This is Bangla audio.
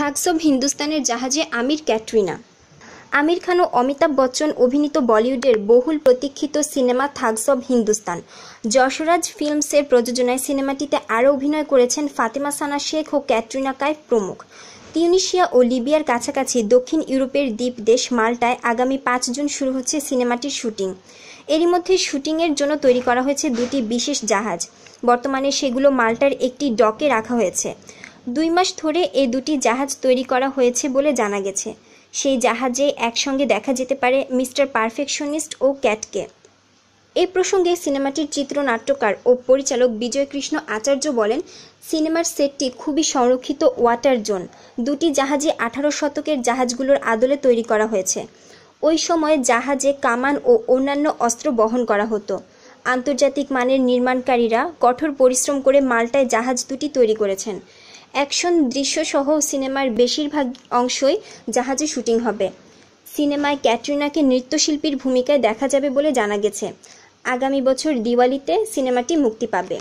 থাকসব হিন্দুস্তানের জাহাজে আমির ক্যাটরিনা আমির খান ও অমিতাভ বচ্চন অভিনীত বলিউডের বহুল প্রতীক্ষিত cinema thugs of Hindustan Yashraj ফিল্মসের প্রযোজনায় সিনেমাটিতে আরও অভিনয় করেছেন ফাতেমা সানা শেখ ও ক্যাটরিনা কাইফ প্রমুখ তিউনিশিয়া ও লিবিয়ার কাছাকাছি দক্ষিণ ইউরোপের দ্বীপ দেশ মাল্টায় আগামী পাঁচ জুন শুরু হচ্ছে সিনেমাটির শুটিং এরই মধ্যে শুটিংয়ের জন্য তৈরি করা হয়েছে দুটি বিশেষ জাহাজ বর্তমানে সেগুলো মাল্টার একটি ডকে রাখা হয়েছে দুই মাস ধরে এ দুটি জাহাজ তৈরি করা হয়েছে বলে জানা গেছে সেই জাহাজে একসঙ্গে দেখা যেতে পারে মিস্টার পারফেকশনিস্ট ও ক্যাটকে এই প্রসঙ্গে সিনেমাটির চিত্রনাট্যকার ও পরিচালক বিজয়কৃষ্ণ আচার্য বলেন সিনেমার সেটটি খুবই সংরক্ষিত ওয়াটার জোন দুটি জাহাজে আঠারো শতকের জাহাজগুলোর আদলে তৈরি করা হয়েছে ওই সময়ে জাহাজে কামান ও অন্যান্য অস্ত্র বহন করা হতো আন্তর্জাতিক মানের নির্মাণকারীরা কঠোর পরিশ্রম করে মালটায় জাহাজ দুটি তৈরি করেছেন অ্যাকশন দৃশ্যসহ সিনেমার বেশিরভাগ অংশই জাহাজে শুটিং হবে সিনেমায় ক্যাটরিনাকে নৃত্যশিল্পীর ভূমিকায় দেখা যাবে বলে জানা গেছে আগামী বছর দিওয়ালিতে সিনেমাটি মুক্তি পাবে